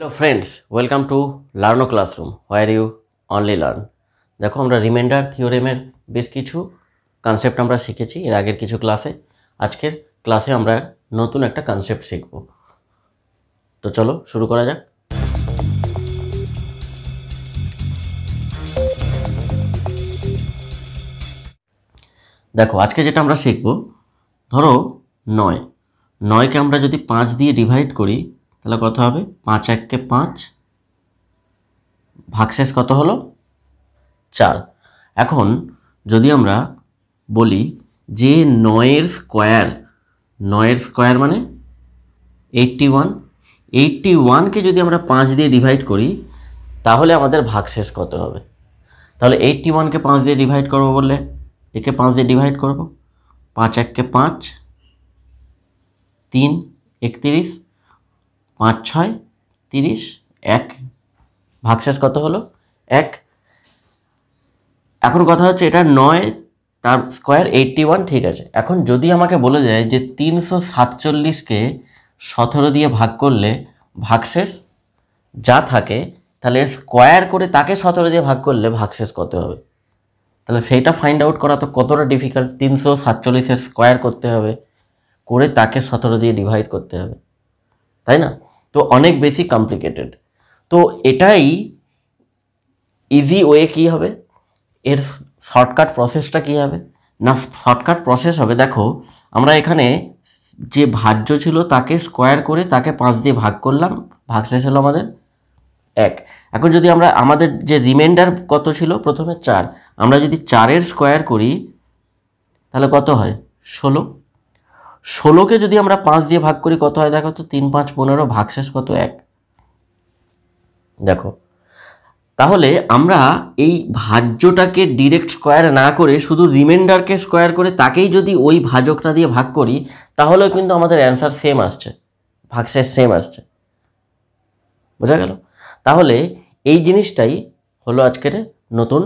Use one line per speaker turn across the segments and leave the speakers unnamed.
Hello friends welcome to Learno classroom where you only learn দেখো আমরা reminder থিওরেমের বেশ কিছু কনসেপ্ট আমরা শিখেছি এর আগের কিছু ক্লাসে আজকের ক্লাসে আমরা নতুন একটা কনসেপ্ট শিখব তো চলো শুরু করা যাক দেখো আজকে যেটা আমরা শিখব ধরো নয় নয়কে আমরা যদি পাঁচ দিয়ে ডিভাইড করি তাহলে কত হবে পাঁচ এককে পাঁচ ভাগশেষ কত হলো চার এখন যদি আমরা বলি যে নয়ের স্কোয়ার নয়ের স্কোয়ার মানে এইটটি ওয়ান এইটটি ওয়ানকে যদি আমরা পাঁচ দিয়ে ডিভাইড করি তাহলে আমাদের ভাগশেষ কত হবে তাহলে এইটটি ওয়ানকে পাঁচ দিয়ে ডিভাইড করবো বললে একে পাঁচ দিয়ে ডিভাইড করবো পাঁচ এককে পাঁচ তিন একত্রিশ পাঁচ ছয় তিরিশ এক ভাগশেষ কত হলো এক এখন কথা হচ্ছে এটা নয় তার স্কোয়ার এইটটি ওয়ান ঠিক আছে এখন যদি আমাকে বলে যায় যে তিনশো সাতচল্লিশকে সতেরো দিয়ে ভাগ করলে ভাগশেষ যা থাকে তাহলে স্কোয়ার করে তাকে সতেরো দিয়ে ভাগ করলে ভাগশেষ কত হবে তাহলে সেইটা ফাইন্ড আউট করা তো কতটা ডিফিকাল্ট তিনশো সাতচল্লিশের স্কোয়ার করতে হবে করে তাকে সতেরো দিয়ে ডিভাইড করতে হবে তাই না তো অনেক বেশি কমপ্লিকেটেড তো এটাই ইজি ওয়ে কী হবে এর শর্টকাট প্রসেসটা কী হবে না শর্টকাট প্রসেস হবে দেখো আমরা এখানে যে ভাজ্য ছিল তাকে স্কোয়ার করে তাকে পাঁচ দিয়ে ভাগ করলাম ভাগ শেষ হলো আমাদের এক এখন যদি আমরা আমাদের যে রিমাইন্ডার কত ছিল প্রথমে চার আমরা যদি চারের স্কোয়ার করি তাহলে কত হয় ষোলো ষোলোকে যদি আমরা পাঁচ দিয়ে ভাগ করি কত হয় দেখো তো তিন পাঁচ পনেরো ভাগশেষ কত এক দেখো তাহলে আমরা এই ভাজ্যটাকে ডিরেক্ট স্কোয়ার না করে শুধু রিমাইন্ডারকে স্কোয়ার করে তাকেই যদি ওই ভাজকটা দিয়ে ভাগ করি তাহলেও কিন্তু আমাদের অ্যান্সার সেম আসছে ভাগশেষ সেম আসছে বোঝা গেল তাহলে এই জিনিসটাই হলো আজকের নতুন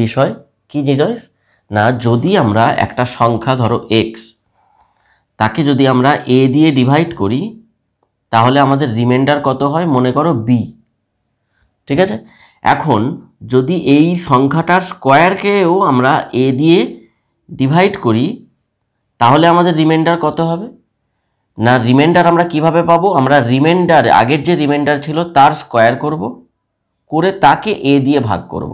বিষয় কী জিনিস না যদি আমরা একটা সংখ্যা ধরো এক্স তাকে যদি আমরা এ দিয়ে ডিভাইড করি তাহলে আমাদের রিমাইন্ডার কত হয় মনে করো বি ঠিক আছে এখন যদি এই সংখ্যাটার স্কোয়ারকেও আমরা এ দিয়ে ডিভাইড করি তাহলে আমাদের রিমাইন্ডার কত হবে না রিমাইন্ডার আমরা কিভাবে পাবো আমরা রিমাইন্ডার আগের যে রিমাইন্ডার ছিল তার স্কোয়ার করব করে তাকে এ দিয়ে ভাগ করব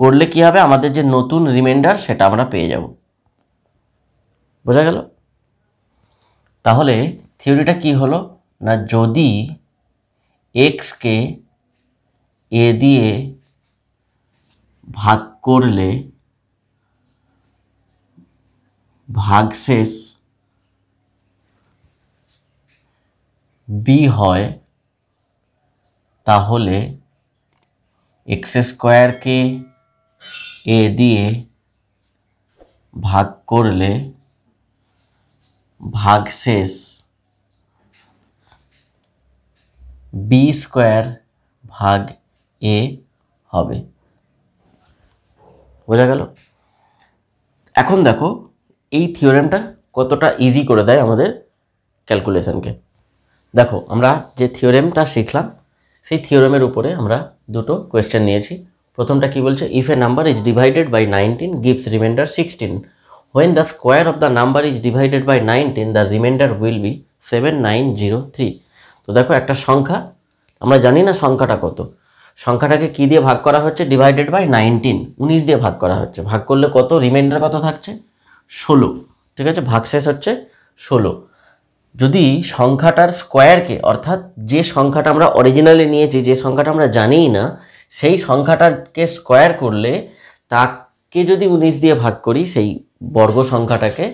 করলে কি হবে আমাদের যে নতুন রিমাইন্ডার সেটা আমরা পেয়ে যাব বোঝা গেল তাহলে থিওরিটা কি হলো না যদি এক্সকে এ দিয়ে ভাগ করলে ভাগশেষ বি হয় তাহলে এক্স স্কোয়ারকে এ দিয়ে ভাগ করলে ভাগ শেষ বি স্কোয়ার ভাগ এ হবে বোঝা গেল এখন দেখো এই থিওরেমটা কতটা ইজি করে দেয় আমাদের ক্যালকুলেশনকে দেখো আমরা যে থিওরেমটা শিখলাম সেই থিওরেমের উপরে আমরা দুটো কোয়েশ্চেন নিয়েছি প্রথমটা কি বলছে if a number is divided by nineteen gives reminder sixteen When the square of the number is divided by 19, the remainder will be 7903. তো দেখো একটা সংখ্যা আমরা জানি না সংখ্যাটা কত সংখ্যাটাকে কি দিয়ে ভাগ করা হচ্ছে ডিভাইডেড বাই নাইনটিন উনিশ দিয়ে ভাগ করা হচ্ছে ভাগ করলে কত রিমাইন্ডার কত থাকছে ষোলো ঠিক আছে ভাগশেষ হচ্ছে ষোলো যদি সংখ্যাটার স্কোয়ারকে অর্থাৎ যে সংখ্যাটা আমরা অরিজিনালি নিয়েছি যে সংখ্যাটা আমরা জানিই না সেই সংখ্যাটাকে স্কোয়ার করলে তাকে যদি উনিশ দিয়ে ভাগ করি সেই বর্গ সংখ্যাটাকে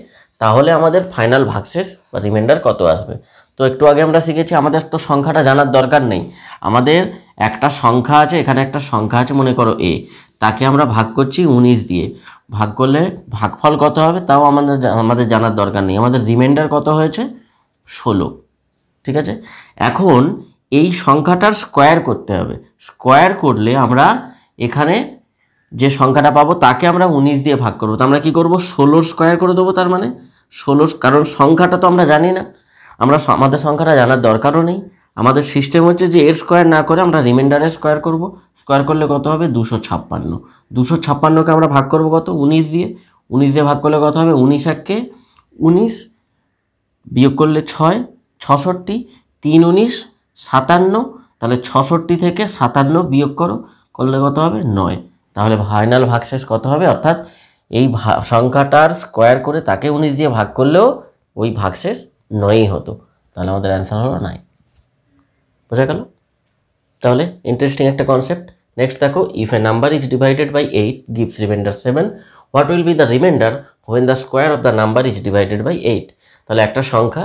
তাহলে আমাদের ফাইনাল ভাগশেষ বা রিমাইন্ডার কত আসবে তো একটু আগে আমরা শিখেছি আমাদের তো সংখ্যাটা জানার দরকার নেই আমাদের একটা সংখ্যা আছে এখানে একটা সংখ্যা আছে মনে করো এ তাকে আমরা ভাগ করছি উনিশ দিয়ে ভাগ করলে ভাগফল কত হবে তাও আমাদের আমাদের জানার দরকার নেই আমাদের রিমাইন্ডার কত হয়েছে ষোলো ঠিক আছে এখন এই সংখ্যাটার স্কোয়ার করতে হবে স্কোয়ার করলে আমরা এখানে যে সংখ্যাটা পাবো তাকে আমরা উনিশ দিয়ে ভাগ করবো তো আমরা কী করবো ষোলো স্কোয়ার করে দেবো তার মানে ষোলো কারণ সংখ্যাটা তো আমরা জানি না আমরা আমাদের সংখ্যাটা জানার দরকারও নেই আমাদের সিস্টেম হচ্ছে যে এর স্কোয়ার না করে আমরা রিমাইন্ডারে স্কোয়ার করব স্কোয়ার করলে কত হবে দুশো ছাপ্পান্ন দুশো ছাপ্পান্নকে আমরা ভাগ করব কত উনিশ দিয়ে উনিশ দিয়ে ভাগ করলে কত হবে উনিশ এককে উনিশ বিয়োগ করলে ছয় ছষট্টি তিন উনিশ সাতান্ন তাহলে ছষট্টি থেকে সাতান্ন বিয়োগ করো করলে কত হবে নয় তাহলে ফাইনাল ভাগশেষ কত হবে অর্থাৎ এই সংখ্যাটার স্কোয়ার করে তাকে উনিশ দিয়ে ভাগ করলেও ওই ভাগশেষ নয়ই হতো তাহলে আমাদের অ্যান্সার হলো নাই বোঝা গেল তাহলে ইন্টারেস্টিং একটা কনসেপ্ট নেক্সট দেখো if a number is divided by eight gives reminder seven what will be the reminder when the square of the number is divided by eight তাহলে একটা সংখ্যা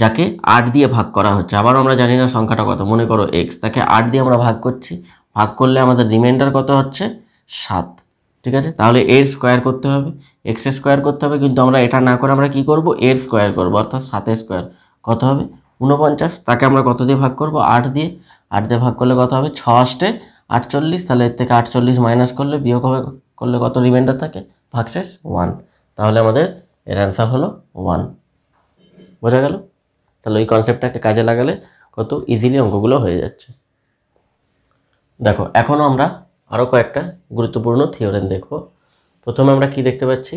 যাকে আট দিয়ে ভাগ করা হচ্ছে আবার আমরা জানি না সংখ্যাটা কত মনে করো এক্স তাকে আট দিয়ে আমরা ভাগ করছি ভাগ করলে আমাদের রিমাইন্ডার কত হচ্ছে সাত ঠিক আছে তাহলে এর স্কোয়ার করতে হবে এক্স স্কোয়ার করতে হবে কিন্তু আমরা এটা না করে আমরা কি করব এর স্কোয়ার করব অর্থাৎ সাতের স্কোয়ার কত হবে উনপঞ্চাশ তাকে আমরা কত দিয়ে ভাগ করব আট দিয়ে আট দিয়ে ভাগ করলে কত হবে ছ আষ্টে আটচল্লিশ তাহলে এর থেকে আটচল্লিশ মাইনাস করলে বিয়োগ হবে করলে কত রিমাইন্ডার থাকে ভাগশেষ ওয়ান তাহলে আমাদের এর অ্যান্সার হলো ওয়ান বোঝা গেল তাহলে ওই কনসেপ্টটাকে কাজে লাগালে কত ইজিলি অঙ্কগুলো হয়ে যাচ্ছে দেখো এখনও আমরা আরও কয়েকটা গুরুত্বপূর্ণ থিওরেম দেখব প্রথমে আমরা কি দেখতে পাচ্ছি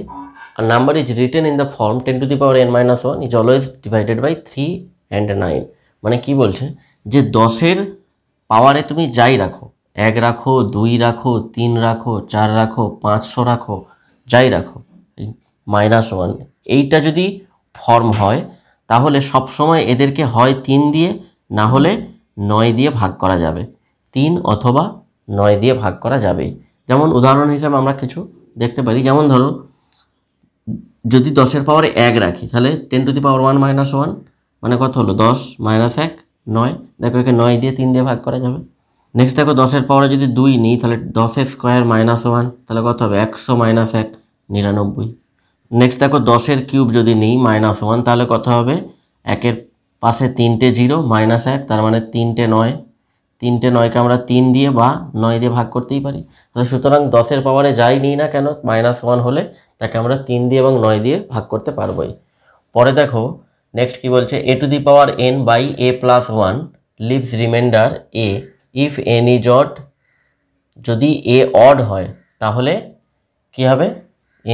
আর number is written in the form ten to the power n minus one is always divided by three and nine মানে কি বলছে যে দশের পাওয়ারে তুমি যাই রাখো এক রাখো দুই রাখো তিন রাখো চার রাখো পাঁচশো রাখো যাই রাখো মাইনাস ওয়ান এইটা যদি ফর্ম হয় তাহলে সবসময় এদেরকে হয় তিন দিয়ে না হলে নয় দিয়ে ভাগ করা যাবে তিন অথবা নয় দিয়ে ভাগ করা যাবে যেমন উদাহরণ হিসেবে আমরা কিছু দেখতে পারি যেমন ধরো যদি দশের পাওয়ারে এক রাখি তাহলে ten to the power one minus one মানে কত হলো দশ মাইনাস এক নয় দেখো একে নয় দিয়ে তিন দিয়ে ভাগ করা যাবে নেক্সট দেখো দশের পাওয়ারে যদি দুই নিই তাহলে দশের স্কোয়ার মাইনাস ওয়ান তাহলে কত হবে একশো মাইনাস এক নিরানব্বই নেক্সট দেখো দশের কিউব যদি নিই মাইনাস ওয়ান তাহলে কত হবে একের পাশে তিনটে জিরো মাইনাস এক তার মানে তিনটে নয় তিনটে নয়কে আমরা তিন দিয়ে বা নয় দিয়ে ভাগ করতেই পারি তাহলে সুতরাং দশের পাওয়ারে যাই নিই না কেন মাইনাস ওয়ান হলে তাকে আমরা তিন দিয়ে এবং নয় দিয়ে ভাগ করতে পারবই পরে দেখো নেক্সট কি বলছে a to the power n by a plus one leaves reminder a if n is odd যদি এ অড হয় তাহলে কি হবে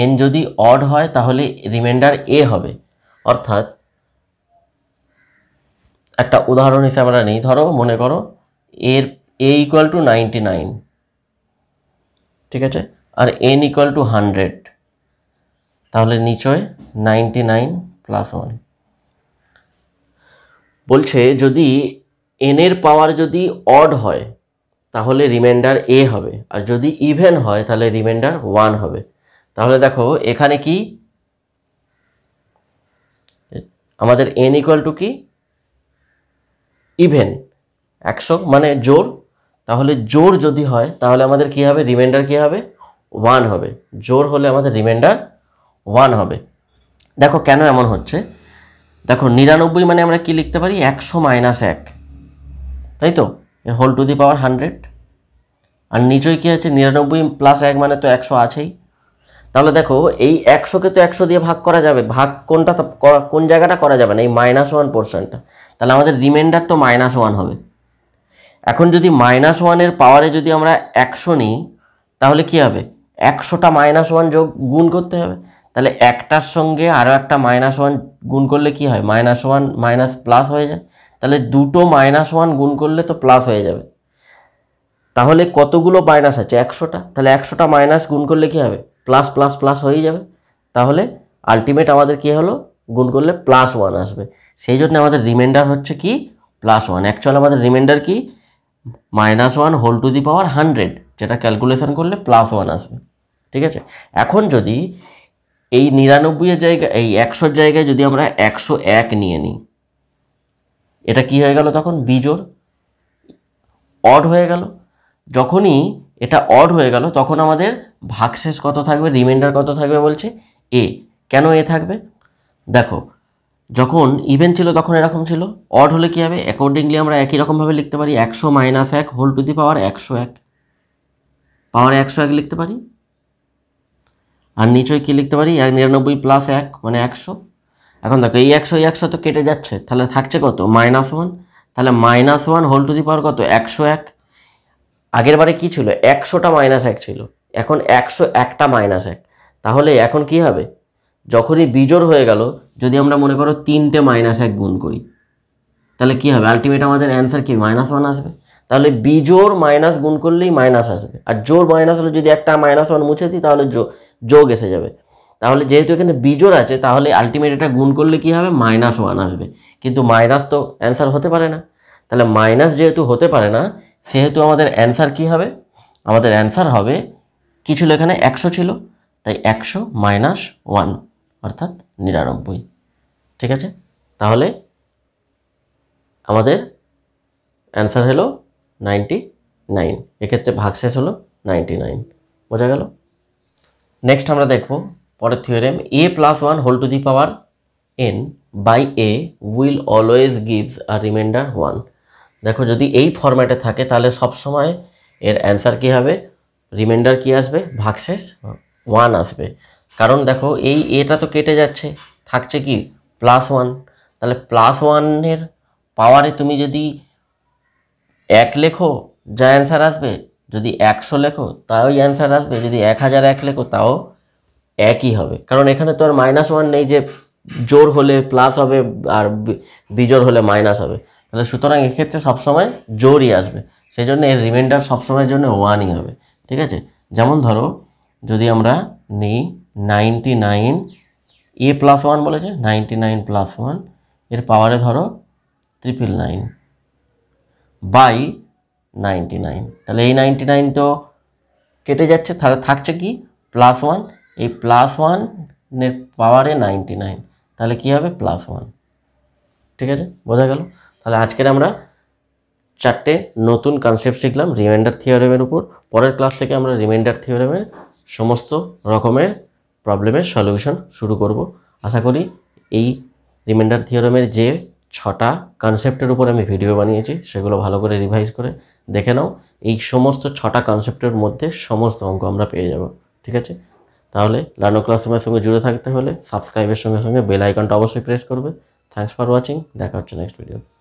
এন যদি অড হয় তাহলে রিমাইন্ডার এ হবে অর্থাৎ একটা উদাহরণ হিসেবে আমরা নেই ধরো মনে করো এর a equals to ninety nine ঠিক আছে আর এন ইকুয়াল টু হান্ড্রেড তাহলে নিচয় নাইনটি নাইন প্লাস ওয়ান বলছে যদি এনের পাওয়ার যদি অড হয় তাহলে রিমাইন্ডার এ হবে আর যদি ইভেন হয় তাহলে রিমাইন্ডার ওয়ান হবে তাহলে দেখো এখানে কি আমাদের এন ইকুয়াল টু কি ইভেন একশো মানে জোর তাহলে জোর যদি হয় তাহলে আমাদের কি হবে রিমাইন্ডার কী হবে ওয়ান হবে জোর হলে আমাদের রিমাইন্ডার ওয়ান হবে দেখো কেন এমন হচ্ছে দেখো নিরানব্বই মানে আমরা কি লিখতে পারি একশো মাইনাস এক তাই তো whole to the power hundred আর নিচই কী আছে নিরানব্বই প্লাস এক মানে তো একশো আছেই তাহলে দেখো এই একশোকে তো একশো দিয়ে ভাগ করা যাবে ভাগ কোনটা কোন জায়গাটা করা যাবে না এই মাইনাস ওয়ান পোর্শনটা তাহলে আমাদের রিমাইন্ডার তো মাইনাস ওয়ান হবে এখন যদি মাইনাস ওয়ানের পাওয়ারে যদি আমরা একশো নিই তাহলে কি হবে একশোটা মাইনাস ওয়ান যোগ গুণ করতে হবে তাহলে একটার সঙ্গে আরও একটা মাইনাস ওয়ান গুণ করলে কি হয় মাইনাস ওয়ান মাইনাস প্লাস হয়ে যায় তাহলে দুটো মাইনাস ওয়ান গুণ করলে তো প্লাস হয়ে যাবে তাহলে কতগুলো মাইনাস আছে একশোটা তাহলে একশোটা মাইনাস গুণ করলে কি হবে প্লাস প্লাস প্লাস হয়ে যাবে তাহলে আলটিমেট আমাদের কি হলো গুণ করলে প্লাস ওয়ান আসবে সেই জন্য আমাদের রিমাইন্ডার হচ্ছে কি প্লাস ওয়ান অ্যাকচুয়াল আমাদের রিমাইন্ডার কি minus one whole to the power hundred যেটা ক্যালকুলেশন করলে প্লাস ওয়ান আসবে ঠিক আছে এখন যদি এই নিরানব্বইয়ের জায়গায় এই একশোর জায়গায় যদি আমরা একশো এক নিয়ে নিই এটা কি হয়ে গেল তখন বিজোর অড হয়ে গেল যখনই এটা অড হয়ে গেল তখন আমাদের ভাগশেষ কত থাকবে রিমাইন্ডার কত থাকবে বলছে এ কেন এ থাকবে দেখো যখন ইভেন্ট ছিল তখন এরকম ছিল অড হলে কী হবে অ্যাকর্ডিংলি আমরা একই রকমভাবে লিখতে পারি একশো মাইনাস এক হোল টু দি পাওয়ার একশো এক পাওয়ার একশো এক লিখতে পারি আর নিচয় কী লিখতে পারি এক নিরানব্বই প্লাস এক মানে একশো এখন দেখো এই একশো এই একশো তো কেটে যাচ্ছে তাহলে থাকছে কত মাইনাস ওয়ান তাহলে minus one whole to the power কত একশো এক আগের বারে কী ছিল একশোটা মাইনাস এক ছিল এখন একশো একটা মাইনাস এক তাহলে এখন কি হবে যখনই বিজোড় হয়ে গেল যদি আমরা মনে করো তিনটে মাইনাস এক গুণ করি তাহলে কি হবে আলটিমেট আমাদের অ্যান্সার কি মাইনাস ওয়ান আসবে তাহলে বিজোর মাইনাস গুণ করলেই মাইনাস আসবে আর জোর মাইনাস হলে যদি একটা মাইনাস ওয়ান মুছে দিই তাহলে যোগ এসে যাবে তাহলে যেহেতু এখানে বিজোর আছে তাহলে আলটিমেট এটা গুণ করলে কি হবে মাইনাস ওয়ান আসবে কিন্তু মাইনাস তো অ্যান্সার হতে পারে না তাহলে মাইনাস যেহেতু হতে পারে না সেহেতু আমাদের অ্যান্সার কি হবে আমাদের অ্যান্সার হবে কিছু এখানে একশো ছিল তাই একশো মাইনাস ওয়ান অর্থাৎ নিরানব্বই ঠিক আছে তাহলে আমাদের অ্যান্সার হলো নাইনটি নাইন এক্ষেত্রে ভাগশেষ হলো নাইনটি নাইন বোঝা গেল নেক্সট আমরা দেখব পরের theorem a plus one whole to the power n by a will always gives আর রিমাইন্ডার ওয়ান দেখো যদি এই ফরম্যাটে থাকে তাহলে সবসময় এর অ্যান্সার কী হবে রিমাইন্ডার কী আসবে ভাগশেষ ওয়ান আসবে কারণ দেখো এই এটা তো কেটে যাচ্ছে থাকছে কি প্লাস ওয়ান তাহলে প্লাস ওয়ানের পাওয়ারে তুমি যদি এক লেখো যা অ্যান্সার আসবে যদি একশো লেখো তাও অ্যান্সার আসবে যদি এক হাজার এক লেখো তাও একই হবে কারণ এখানে তো আর মাইনাস ওয়ান নেই যে জোর হলে প্লাস হবে আর বিজোর হলে মাইনাস হবে তাহলে সুতরাং এক্ষেত্রে সবসময় জোরই আসবে সেই জন্য এর রিমাইন্ডার সবসময়ের জন্য ওয়ানই হবে ঠিক আছে যেমন ধরো যদি আমরা নিই ninety nine a plus one বলেছে নাইনটি নাইন প্লাস ওয়ান এর পাওয়ারে ধরো triple nine by ninety nine তাহলে এই নাইনটি নাইন তো কেটে যাচ্ছে তাহলে থাকছে কি প্লাস ওয়ান এই প্লাস ওয়ানের পাওয়ারে নাইনটি নাইন তাহলে কী হবে প্লাস ওয়ান ঠিক আছে বোঝা গেল তাহলে আজকের আমরা চারটে নতুন কনসেপ্ট শিখলাম রিমাইন্ডার থিওরেমের উপর পরের ক্লাস থেকে আমরা রিমাইন্ডার থিওরেমের সমস্ত রকমের প্রবলেমের সলিউশন শুরু করব আশা করি এই রিমাইন্ডার থিওরমের যে ছটা কনসেপ্টের উপর আমি ভিডিও বানিয়েছি সেগুলো ভালো করে রিভাইজ করে দেখে নাও এই সমস্ত ছটা কনসেপ্টের মধ্যে সমস্ত অঙ্ক আমরা পেয়ে যাব ঠিক আছে তাহলে লার্নো ক্লাসরুমের সঙ্গে জুড়ে থাকতে হলে সাবস্ক্রাইবের সঙ্গে সঙ্গে বেল আইকনটা অবশ্যই প্রেস করবে থ্যাংকস ফর ওয়াচিং দেখা হচ্ছে নেক্সট ভিডিও